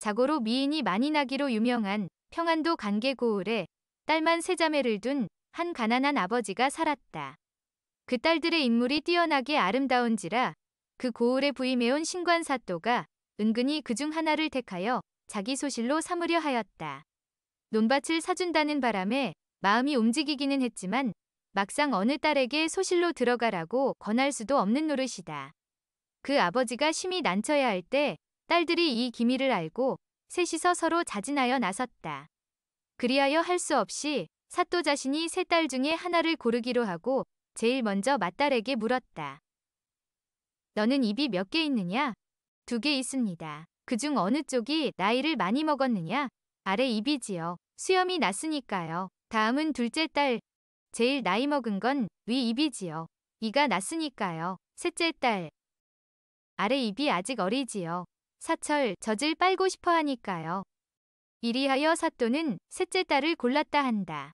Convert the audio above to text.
자고로 미인이 많이 나기로 유명한 평안도 간계고을에 딸만 세 자매를 둔 한 가난한 아버지가 살았다. 그 딸들의 인물이 뛰어나게 아름다운지라 그 고을에 부임해온 신관사또가 은근히 그 중 하나를 택하여 자기 소실로 삼으려 하였다. 논밭을 사준다는 바람에 마음이 움직이기는 했지만 막상 어느 딸에게 소실로 들어가라고 권할 수도 없는 노릇이다. 그 아버지가 심히 난처해 야 할때 딸들이 이기미를 알고 셋이서 서로 자진하여 나섰다. 그리하여 할 수 없이 사또 자신이 세딸 중에 하나를 고르기로 하고 제일 먼저 맏딸에게 물었다. 너는 입이 몇 개 있느냐? 두 개 있습니다. 그중 어느 쪽이 나이를 많이 먹었느냐? 아래 입이지요. 수염이 났으니까요. 다음은 둘째 딸. 제일 나이 먹은 건 위 입이지요. 이가 났으니까요. 셋째 딸. 아래 입이 아직 어리지요. 사철 젖을 빨고 싶어 하니까요. 이리하여 사또는 셋째 딸을 골랐다 한다.